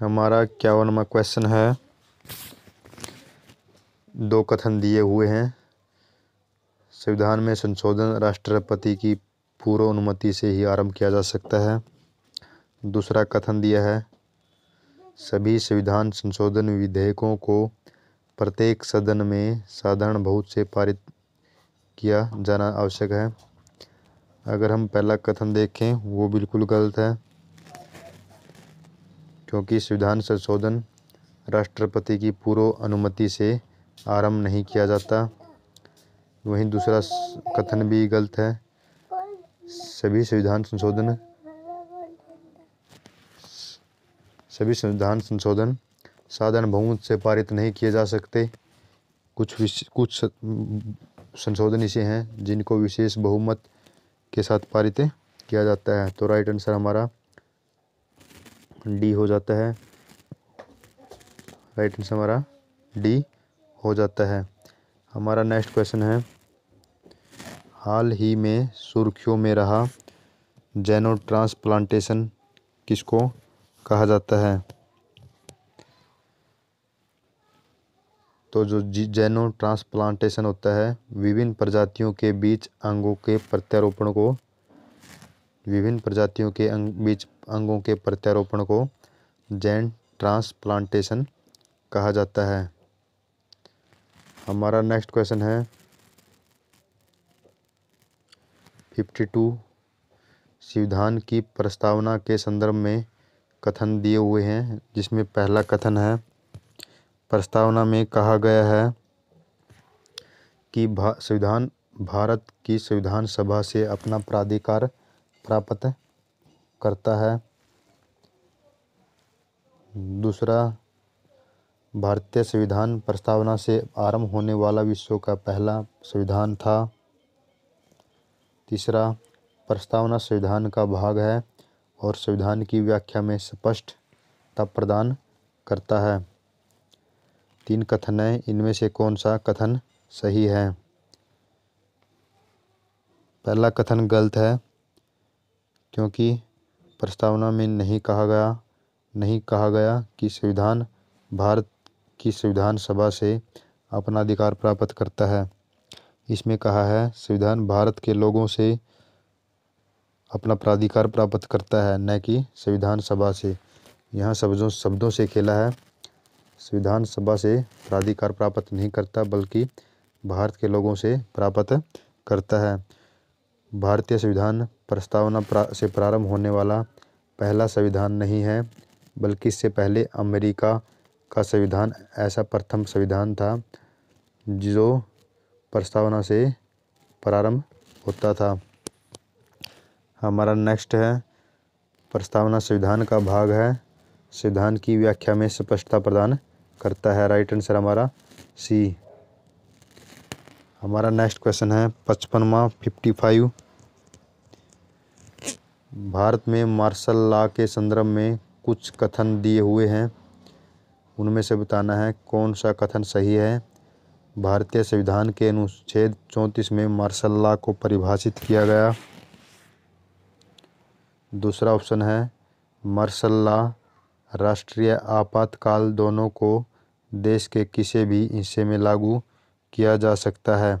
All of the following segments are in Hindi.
हमारा इक्यावनवा क्वेश्चन है दो कथन दिए हुए हैं संविधान में संशोधन राष्ट्रपति की पूर्व अनुमति से ही आरंभ किया जा सकता है दूसरा कथन दिया है सभी संविधान संशोधन विधेयकों को प्रत्येक सदन में साधारण बहुत से पारित किया जाना आवश्यक है अगर हम पहला कथन देखें वो बिल्कुल गलत है क्योंकि संविधान संशोधन राष्ट्रपति की पूर्व अनुमति से आरंभ नहीं किया जाता वहीं दूसरा कथन भी गलत है सभी संविधान संशोधन सभी संविधान संशोधन साधारण बहुमत से पारित नहीं किए जा सकते कुछ कुछ संशोधन ऐसे हैं जिनको विशेष बहुमत के साथ पारित किया जाता है तो राइट आंसर हमारा डी हो जाता है राइट आंसर हमारा डी हो जाता है हमारा नेक्स्ट क्वेश्चन है हाल ही में सुर्खियों में रहा जैनो ट्रांसप्लांटेशन किसको कहा जाता है तो जो जैनो ट्रांसप्लांटेशन होता है विभिन्न प्रजातियों के बीच अंगों के प्रत्यारोपण को विभिन्न प्रजातियों के अंग बीच अंगों के प्रत्यारोपण को जैन ट्रांसप्लांटेशन कहा जाता है हमारा नेक्स्ट क्वेश्चन है फिफ्टी टू संविधान की प्रस्तावना के संदर्भ में कथन दिए हुए हैं जिसमें पहला कथन है प्रस्तावना में कहा गया है कि भा संविधान भारत की संविधान सभा से अपना प्राधिकार प्राप्त करता है दूसरा भारतीय संविधान प्रस्तावना से आरंभ होने वाला विश्व का पहला संविधान था तीसरा प्रस्तावना संविधान का भाग है और संविधान की व्याख्या में स्पष्टता प्रदान करता है तीन कथन हैं इनमें से कौन सा कथन सही है पहला कथन गलत है क्योंकि प्रस्तावना में नहीं कहा गया नहीं कहा गया कि संविधान भारत की संविधान सभा से अपना अधिकार प्राप्त करता है इसमें कहा है संविधान भारत के लोगों से अपना प्राधिकार प्राप्त करता है न कि संविधान सभा से यहाँ शब्दों शब्दों से खेला है संविधान सभा से प्राधिकार प्राप्त नहीं करता बल्कि भारत के लोगों से प्राप्त करता है भारतीय संविधान प्रस्तावना प्रा से प्रारंभ होने वाला पहला संविधान नहीं है बल्कि इससे पहले अमेरिका का संविधान ऐसा प्रथम संविधान था जो प्रस्तावना से प्रारंभ होता था हमारा नेक्स्ट है प्रस्तावना संविधान का भाग है संविधान की व्याख्या में स्पष्टता प्रदान करता है राइट आंसर हमारा सी हमारा नेक्स्ट क्वेश्चन है पचपनवा फिफ्टी फाइव भारत में मार्शल लॉ के संदर्भ में कुछ कथन दिए हुए हैं उनमें से बताना है कौन सा कथन सही है भारतीय संविधान के अनुच्छेद चौंतीस में मार्शल लॉ को परिभाषित किया गया दूसरा ऑप्शन है मार्शल लॉ राष्ट्रीय आपातकाल दोनों को देश के किसी भी हिस्से में लागू किया जा सकता है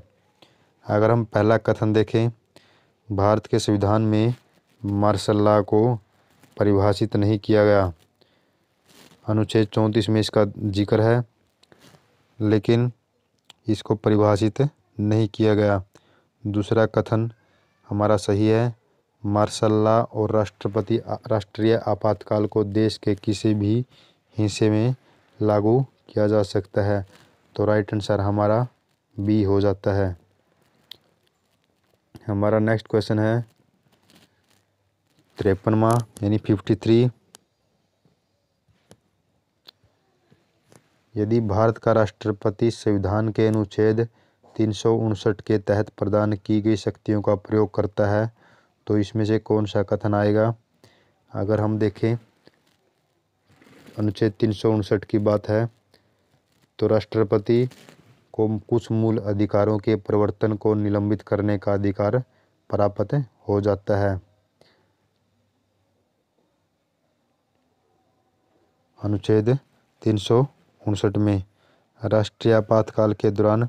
अगर हम पहला कथन देखें भारत के संविधान में मार्शल लॉ को परिभाषित नहीं किया गया अनुच्छेद चौंतीस में इसका जिक्र है लेकिन इसको परिभाषित नहीं किया गया दूसरा कथन हमारा सही है मार्शल लॉ और राष्ट्रपति राष्ट्रीय आपातकाल को देश के किसी भी हिस्से में लागू किया जा सकता है तो राइट आंसर हमारा बी हो जाता है हमारा नेक्स्ट क्वेश्चन है तिरपनवा यानी फिफ्टी थ्री यदि भारत का राष्ट्रपति संविधान के अनुच्छेद तीन सौ उनसठ के तहत प्रदान की गई शक्तियों का प्रयोग करता है तो इसमें से कौन सा कथन आएगा अगर हम देखें अनुच्छेद तीन सौ उनसठ की बात है तो राष्ट्रपति को कुछ मूल अधिकारों के प्रवर्तन को निलंबित करने का अधिकार प्राप्त हो जाता है अनुच्छेद तीन सौ उनसठ में राष्ट्रीय आपातकाल के दौरान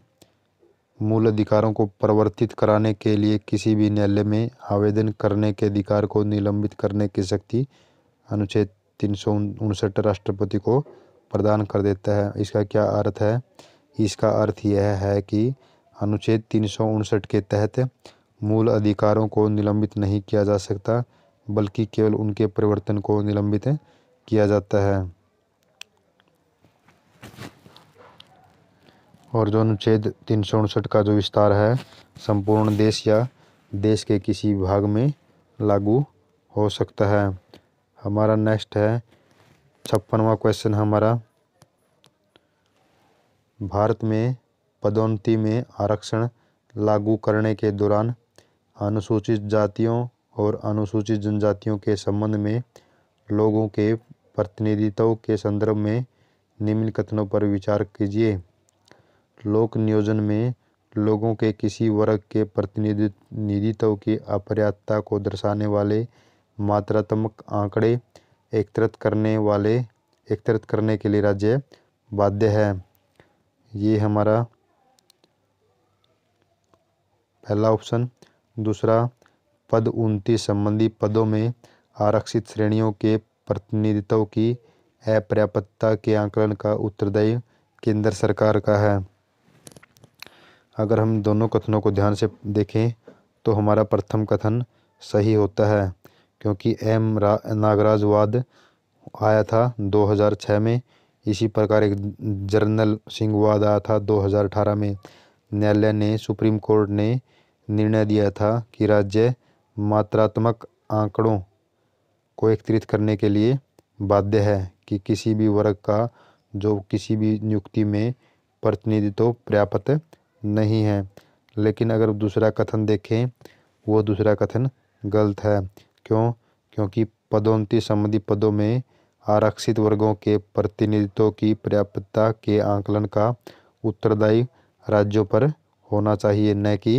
मूल अधिकारों को प्रवर्तित कराने के लिए किसी भी न्यायालय में आवेदन करने के अधिकार को निलंबित करने की शक्ति अनुच्छेद तीन सौ उनसठ राष्ट्रपति को प्रदान कर देता है इसका क्या अर्थ है इसका अर्थ यह है कि अनुच्छेद तीन के तहत मूल अधिकारों को निलंबित नहीं किया जा सकता बल्कि केवल उनके परिवर्तन को निलंबित किया जाता है और जो अनुच्छेद तीन का जो विस्तार है संपूर्ण देश या देश के किसी भाग में लागू हो सकता है हमारा नेक्स्ट है छप्पनवा क्वेश्चन हमारा भारत में पदोन्नति में आरक्षण लागू करने के दौरान अनुसूचित जातियों और अनुसूचित जनजातियों के संबंध में लोगों के प्रतिनिधित्व के संदर्भ में निम्न कथनों पर विचार कीजिए लोक नियोजन में लोगों के किसी वर्ग के प्रतिनिधित्व की अपर्याप्तता को दर्शाने वाले मात्रात्मक आंकड़े एकत्रित करने वाले एकत्रित करने के लिए राज्य बाध्य है ये हमारा पहला ऑप्शन दूसरा पद उन्तीस संबंधी पदों में आरक्षित श्रेणियों के प्रतिनिधित्व की अपर्याप्तता के आंकलन का उत्तरदायी केंद्र सरकार का है अगर हम दोनों कथनों को ध्यान से देखें तो हमारा प्रथम कथन सही होता है क्योंकि एम नागराजवाद आया था 2006 में इसी प्रकार एक जर्नल सिंह वाद आया था 2018 में न्यायालय ने सुप्रीम कोर्ट ने निर्णय दिया था कि राज्य मात्रात्मक आंकड़ों को एकत्रित करने के लिए बाध्य है कि किसी भी वर्ग का जो किसी भी नियुक्ति में प्रतिनिधित्व पर्याप्त नहीं है लेकिन अगर दूसरा कथन देखें वो दूसरा कथन गलत है क्यों क्योंकि पदोन्नति संबंधी पदों में आरक्षित वर्गों के प्रतिनिधित्व की पर्याप्तता के आकलन का उत्तरदायी राज्यों पर होना चाहिए न कि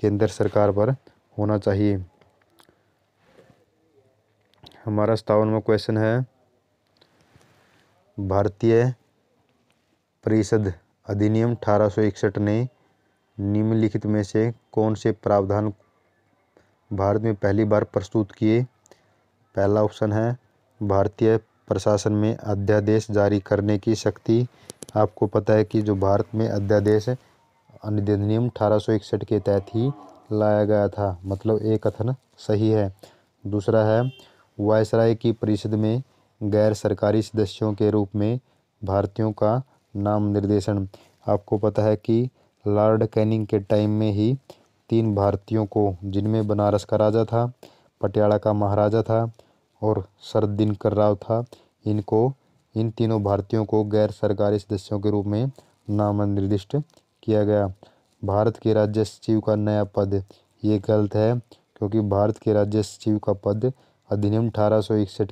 केंद्र सरकार पर होना चाहिए हमारा सतावनवा क्वेश्चन है भारतीय परिषद अधिनियम अठारह ने निम्नलिखित में से कौन से प्रावधान भारत में पहली बार प्रस्तुत किए पहला ऑप्शन है भारतीय प्रशासन में अध्यादेश जारी करने की शक्ति आपको पता है कि जो भारत में अध्यादेश अनिधिनियम अठारह के तहत ही लाया गया था मतलब एक कथन सही है दूसरा है वायसराय की परिषद में गैर सरकारी सदस्यों के रूप में भारतीयों का नाम निर्देशन आपको पता है कि लॉर्ड कैनिंग के टाइम में ही तीन भारतीयों को जिनमें बनारस का राजा था पटियाला का महाराजा था और दिनकर राव था इनको इन तीनों भारतीयों को गैर सरकारी सदस्यों के रूप में नामनिर्दिष्ट किया गया भारत के राज्य सचिव का नया पद ये गलत है क्योंकि भारत के राज्य सचिव का पद अधिनियम अठारह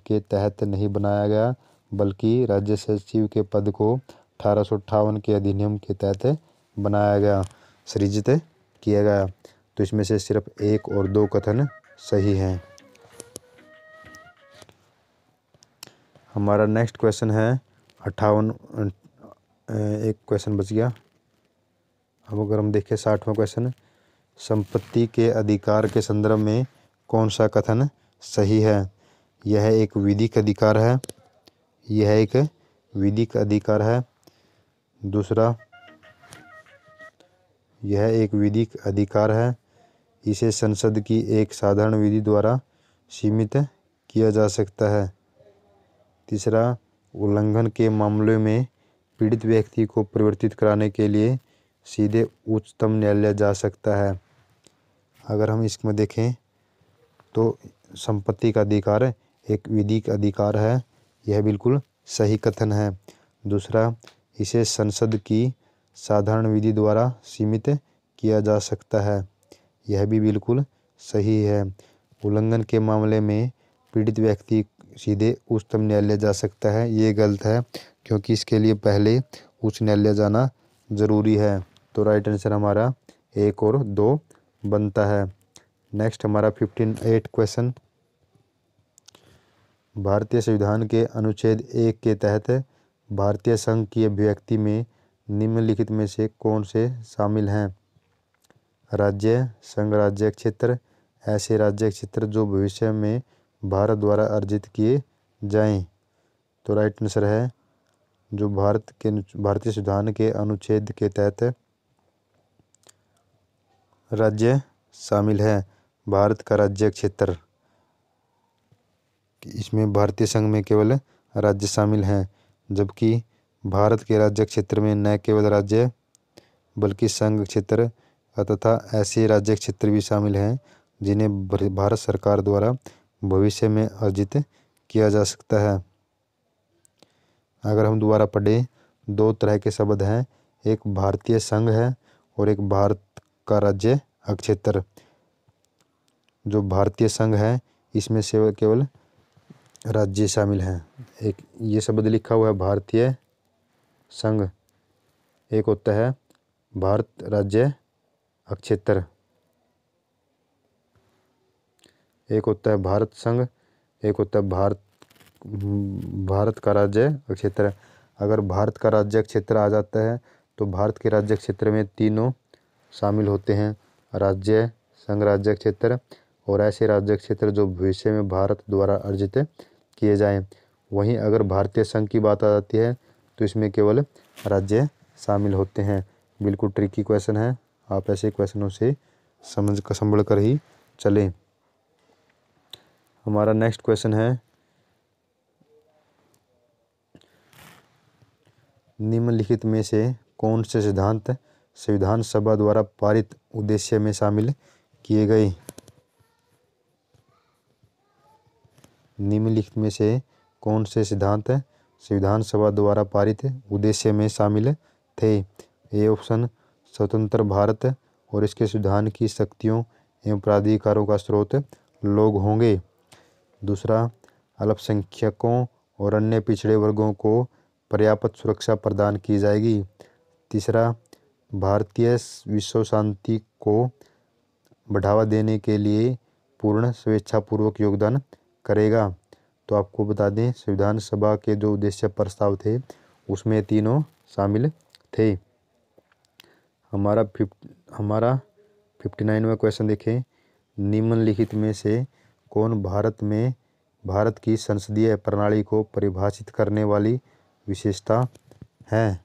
के तहत नहीं बनाया गया बल्कि राज्य सचिव के पद को अठारह के अधिनियम के तहत बनाया गया सृजित किया गया तो इसमें से सिर्फ एक और दो कथन सही हैं हमारा नेक्स्ट क्वेश्चन है अट्ठावन एक क्वेश्चन बच गया अब अगर हम देखें साठवा क्वेश्चन संपत्ति के अधिकार के संदर्भ में कौन सा कथन सही है यह एक विधिक अधिकार है यह एक विधिक अधिकार है दूसरा यह एक विधिक अधिकार है इसे संसद की एक साधारण विधि द्वारा सीमित किया जा सकता है तीसरा उल्लंघन के मामले में पीड़ित व्यक्ति को परिवर्तित कराने के लिए सीधे उच्चतम न्यायालय जा सकता है अगर हम इसमें देखें तो संपत्ति का अधिकार एक विधि का अधिकार है यह बिल्कुल सही कथन है दूसरा इसे संसद की साधारण विधि द्वारा सीमित किया जा सकता है यह भी बिल्कुल सही है उल्लंघन के मामले में पीड़ित व्यक्ति सीधे उच्चतम न्यायालय जा सकता है ये गलत है क्योंकि इसके लिए पहले उच्च न्यायालय जाना ज़रूरी है तो राइट आंसर हमारा एक और दो बनता है नेक्स्ट हमारा फिफ्टीन एट क्वेश्चन भारतीय संविधान के अनुच्छेद एक के तहत भारतीय संघ की अभिव्यक्ति में निम्नलिखित में से कौन से शामिल हैं राज्य संघ राज्य क्षेत्र ऐसे राज्य क्षेत्र जो भविष्य में भारत द्वारा अर्जित किए जाएं तो राइट आंसर है जो भारत के भारतीय संविधान के अनुच्छेद के तहत राज्य शामिल है भारत का राज्य क्षेत्र इसमें भारतीय संघ में केवल राज्य शामिल हैं जबकि भारत के राज्य क्षेत्र में न केवल राज्य बल्कि संघ क्षेत्र तथा ऐसे राज्य क्षेत्र भी शामिल हैं जिन्हें भारत सरकार द्वारा भविष्य में अर्जित किया जा सकता है अगर हम दोबारा पढ़ें दो तरह के शब्द हैं एक भारतीय संघ है और एक भारत का राज्य अक्षेत्र जो भारतीय संघ है इसमें सेवा केवल राज्य शामिल हैं एक ये शब्द लिखा हुआ है भारतीय संघ एक होता है भारत राज्य अक्षेत्र एक होता है भारत संघ एक होता है भारत भारत का राज्य क्षेत्र अगर भारत का राज्य क्षेत्र आ जाता है तो भारत के राज्य क्षेत्र में तीनों शामिल होते हैं राज्य संघ राज्य क्षेत्र और ऐसे राज्य क्षेत्र जो भविष्य में भारत द्वारा अर्जित किए जाएं वहीं अगर भारतीय संघ की बात आ जाती है तो इसमें केवल राज्य शामिल होते हैं बिल्कुल ट्रिकी क्वेश्चन है आप ऐसे क्वेश्चनों से समझ कर संभल कर ही चलें हमारा नेक्स्ट क्वेश्चन है निम्नलिखित में से कौन से सिद्धांत संविधान सभा द्वारा पारित उद्देश्य में शामिल किए गए निम्नलिखित में से कौन से सिद्धांत संविधान सभा द्वारा पारित उद्देश्य में शामिल थे ए ऑप्शन स्वतंत्र भारत और इसके संविधान की शक्तियों एवं प्राधिकारों का स्रोत लोग होंगे दूसरा अल्पसंख्यकों और अन्य पिछड़े वर्गों को पर्याप्त सुरक्षा प्रदान की जाएगी तीसरा भारतीय विश्व शांति को बढ़ावा देने के लिए पूर्ण स्वेच्छापूर्वक योगदान करेगा तो आपको बता दें संविधान सभा के जो उद्देश्य प्रस्ताव थे उसमें तीनों शामिल थे हमारा फिफ्ट हमारा फिफ्टी नाइनवा क्वेश्चन देखें निम्नलिखित में से दृष्टिकोण भारत में भारत की संसदीय प्रणाली को परिभाषित करने वाली विशेषता है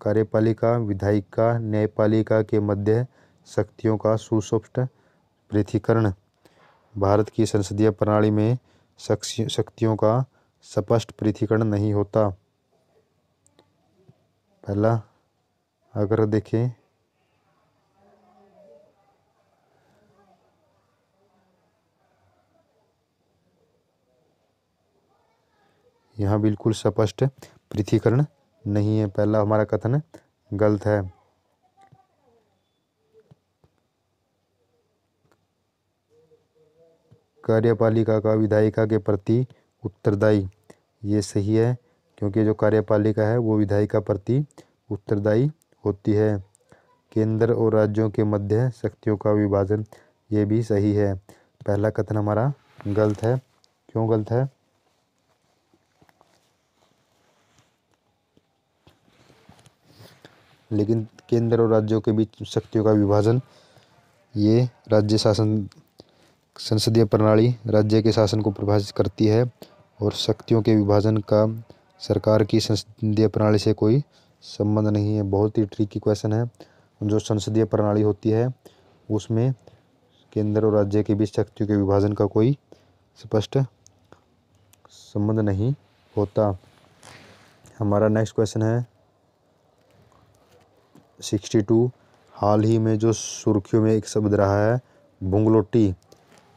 कार्यपालिका विधायिका न्यायपालिका के मध्य शक्तियों का सुसुप्त पृथ्वीकरण भारत की संसदीय प्रणाली में शक्तियों का स्पष्ट पृथ्वीकरण नहीं होता पहला अगर देखें यहाँ बिल्कुल स्पष्ट पृथ्वीकरण नहीं है पहला हमारा कथन गलत है कार्यपालिका का विधायिका के प्रति उत्तरदायी ये सही है क्योंकि जो कार्यपालिका है वो विधायिका प्रति उत्तरदायी होती है केंद्र और राज्यों के मध्य शक्तियों का विभाजन ये भी सही है पहला कथन हमारा गलत है क्यों गलत है लेकिन केंद्र और राज्यों के बीच शक्तियों का विभाजन ये राज्य शासन संसदीय प्रणाली राज्य के शासन को प्रभाजित करती है और शक्तियों के विभाजन का सरकार की संसदीय प्रणाली से कोई संबंध नहीं है बहुत ही ट्रिकी क्वेश्चन है जो संसदीय प्रणाली होती है उसमें केंद्र और राज्य के बीच शक्तियों के विभाजन का कोई स्पष्ट संबंध नहीं होता हमारा नेक्स्ट क्वेश्चन है सिक्सटी टू हाल ही में जो सुर्खियों में एक शब्द रहा है बुंगलोटी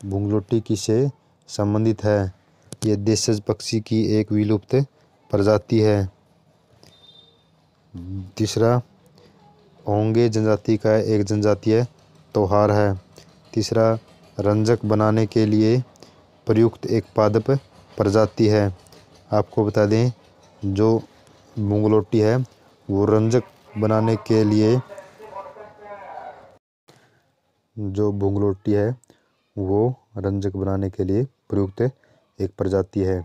बुंगलोटी किसे संबंधित है यह देशज पक्षी की एक विलुप्त प्रजाति है तीसरा ओंगे जनजाति का एक जनजातीय त्यौहार है तीसरा रंजक बनाने के लिए प्रयुक्त एक पादप प्रजाति है आपको बता दें जो मुंगलोटी है वो रंजक बनाने के लिए जो भूंगलोटी है वो रंजक बनाने के लिए प्रयुक्त एक प्रजाति है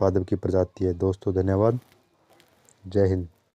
पादप की प्रजाति है दोस्तों धन्यवाद जय हिंद